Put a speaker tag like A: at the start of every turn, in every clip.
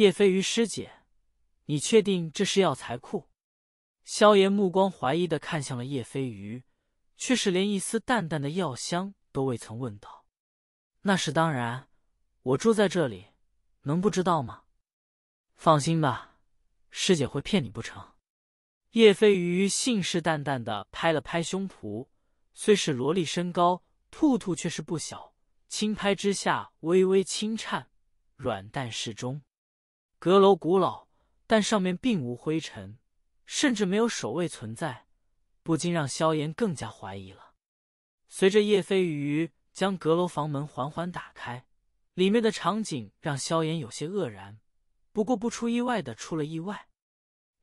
A: 叶飞鱼师姐，你确定这是药材库？萧炎目光怀疑的看向了叶飞鱼，却是连一丝淡淡的药香都未曾问道。那是当然，我住在这里，能不知道吗？放心吧，师姐会骗你不成？叶飞鱼信誓旦旦的拍了拍胸脯，虽是萝莉身高，兔兔却是不小，轻拍之下微微轻颤，软淡适中。阁楼古老，但上面并无灰尘，甚至没有守卫存在，不禁让萧炎更加怀疑了。随着叶飞鱼将阁楼房门缓缓打开，里面的场景让萧炎有些愕然。不过不出意外的出了意外，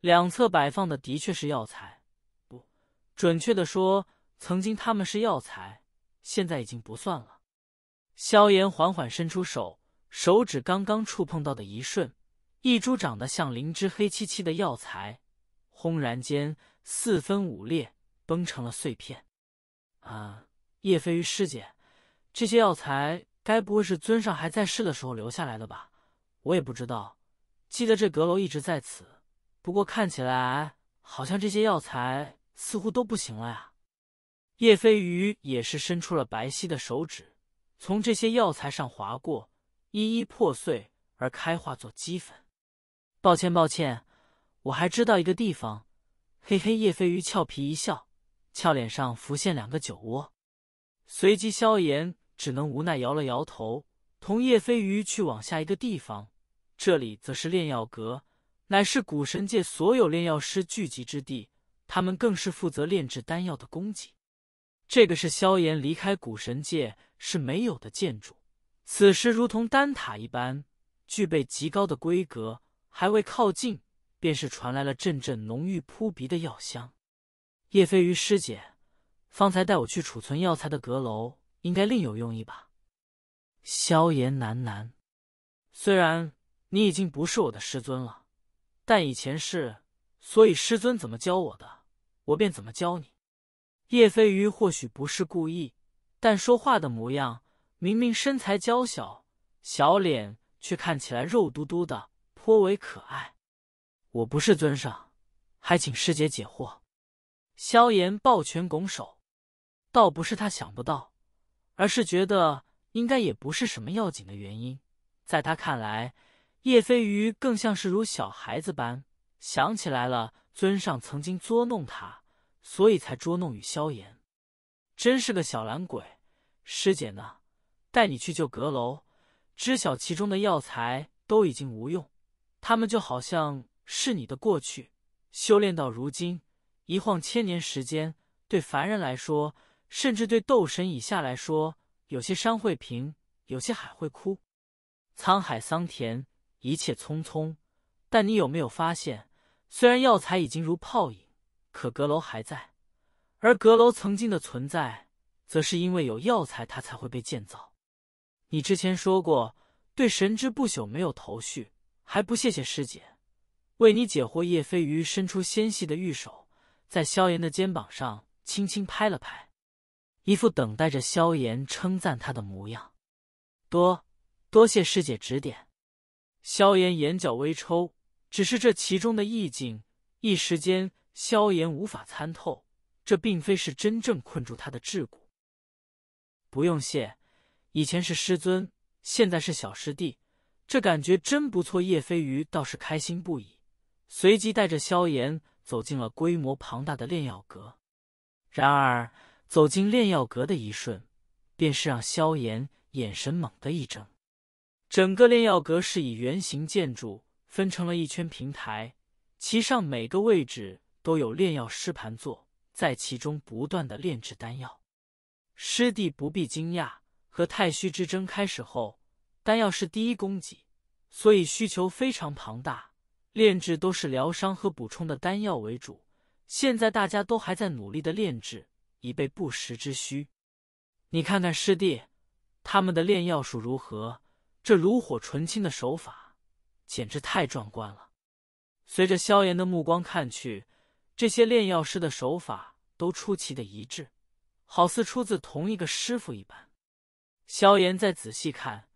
A: 两侧摆放的的确是药材，不准确的说，曾经他们是药材，现在已经不算了。萧炎缓缓伸出手，手指刚刚触碰到的一瞬。一株长得像灵芝、黑漆漆的药材，轰然间四分五裂，崩成了碎片。啊，叶飞鱼师姐，这些药材该不会是尊上还在世的时候留下来的吧？我也不知道。记得这阁楼一直在此，不过看起来好像这些药材似乎都不行了呀。叶飞鱼也是伸出了白皙的手指，从这些药材上划过，一一破碎而开，化作齑粉。抱歉，抱歉，我还知道一个地方。嘿嘿，叶飞鱼俏皮一笑，俏脸上浮现两个酒窝。随即，萧炎只能无奈摇了摇头，同叶飞鱼去往下一个地方。这里则是炼药阁，乃是古神界所有炼药师聚集之地，他们更是负责炼制丹药的供给。这个是萧炎离开古神界是没有的建筑，此时如同丹塔一般，具备极高的规格。还未靠近，便是传来了阵阵浓郁扑鼻的药香。叶飞鱼师姐，方才带我去储存药材的阁楼，应该另有用意吧？萧炎喃喃：“虽然你已经不是我的师尊了，但以前是，所以师尊怎么教我的，我便怎么教你。”叶飞鱼或许不是故意，但说话的模样，明明身材娇小，小脸却看起来肉嘟嘟的。颇为可爱，我不是尊上，还请师姐解惑。萧炎抱拳拱手，倒不是他想不到，而是觉得应该也不是什么要紧的原因。在他看来，叶飞鱼更像是如小孩子般想起来了尊上曾经捉弄他，所以才捉弄与萧炎。真是个小懒鬼，师姐呢？带你去救阁楼，知晓其中的药材都已经无用。他们就好像是你的过去，修炼到如今，一晃千年时间。对凡人来说，甚至对斗神以下来说，有些山会平，有些海会枯，沧海桑田，一切匆匆。但你有没有发现，虽然药材已经如泡影，可阁楼还在。而阁楼曾经的存在，则是因为有药材，它才会被建造。你之前说过，对神之不朽没有头绪。还不谢谢师姐为你解惑。叶飞鱼伸出纤细的玉手，在萧炎的肩膀上轻轻拍了拍，一副等待着萧炎称赞他的模样。多多谢师姐指点。萧炎眼角微抽，只是这其中的意境，一时间萧炎无法参透。这并非是真正困住他的桎梏。不用谢，以前是师尊，现在是小师弟。这感觉真不错，叶飞鱼倒是开心不已。随即带着萧炎走进了规模庞大的炼药阁。然而走进炼药阁的一瞬，便是让萧炎眼神猛地一怔。整个炼药阁是以圆形建筑分成了一圈平台，其上每个位置都有炼药师盘坐在其中，不断的炼制丹药。师弟不必惊讶，和太虚之争开始后。丹药是第一供给，所以需求非常庞大。炼制都是疗伤和补充的丹药为主。现在大家都还在努力的炼制，以备不时之需。你看看师弟，他们的炼药术如何？这炉火纯青的手法，简直太壮观了！随着萧炎的目光看去，这些炼药师的手法都出奇的一致，好似出自同一个师傅一般。萧炎再仔细看。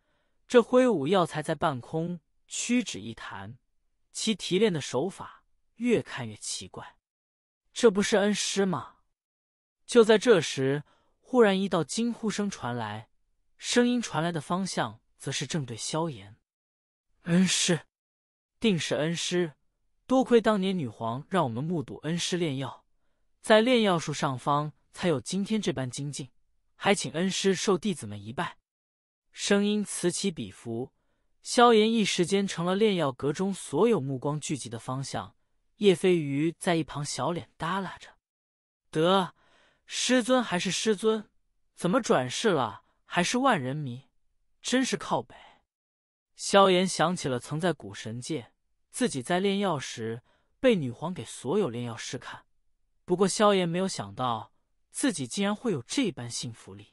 A: 这挥舞药材在半空，屈指一弹，其提炼的手法越看越奇怪。这不是恩师吗？就在这时，忽然一道惊呼声传来，声音传来的方向则是正对萧炎。恩师，定是恩师！多亏当年女皇让我们目睹恩师炼药，在炼药术上方才有今天这般精进，还请恩师受弟子们一拜。声音此起彼伏，萧炎一时间成了炼药阁中所有目光聚集的方向。叶飞鱼在一旁小脸耷拉着，得师尊还是师尊，怎么转世了还是万人迷，真是靠北。萧炎想起了曾在古神界，自己在炼药时被女皇给所有炼药师看。不过萧炎没有想到，自己竟然会有这般信服力，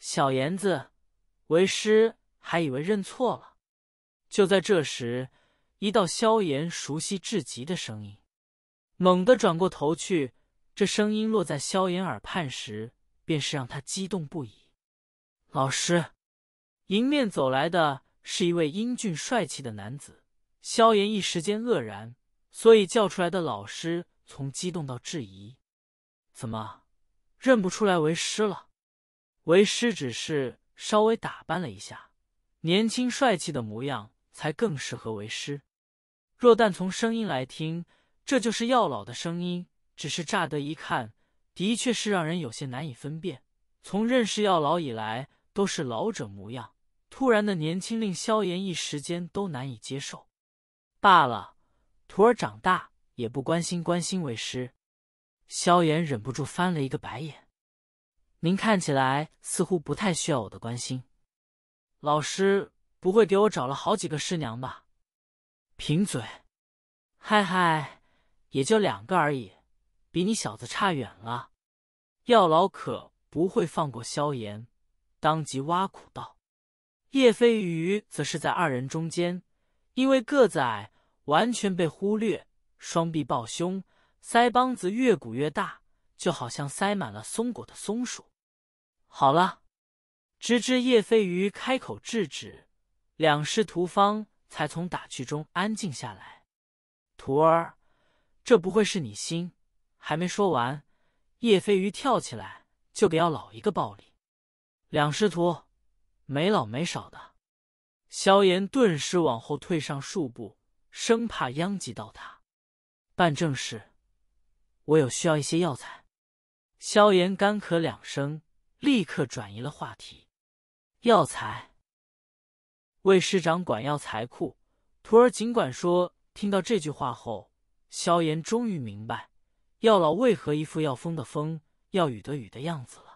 A: 小炎子。为师还以为认错了，就在这时，一道萧炎熟悉至极的声音猛地转过头去。这声音落在萧炎耳畔时，便是让他激动不已。老师，迎面走来的是一位英俊帅气的男子。萧炎一时间愕然，所以叫出来的老师从激动到质疑：“怎么认不出来为师了？为师只是……”稍微打扮了一下，年轻帅气的模样才更适合为师。若但从声音来听，这就是药老的声音。只是乍得一看，的确是让人有些难以分辨。从认识药老以来，都是老者模样，突然的年轻令萧炎一时间都难以接受。罢了，徒儿长大也不关心关心为师。萧炎忍不住翻了一个白眼。您看起来似乎不太需要我的关心，老师不会给我找了好几个师娘吧？贫嘴，嗨嗨，也就两个而已，比你小子差远了。药老可不会放过萧炎，当即挖苦道。叶飞鱼则是在二人中间，因为个子矮，完全被忽略，双臂抱胸，腮帮子越鼓越大，就好像塞满了松果的松鼠。好了，直至叶飞鱼开口制止，两师徒方才从打趣中安静下来。徒儿，这不会是你心还没说完？叶飞鱼跳起来就给要老一个暴力。两师徒，没老没少的。萧炎顿时往后退上数步，生怕殃及到他。办正事，我有需要一些药材。萧炎干咳两声。立刻转移了话题，药材。魏师长管药材库，徒儿尽管说。听到这句话后，萧炎终于明白，药老为何一副要风的风，要雨的雨的样子了。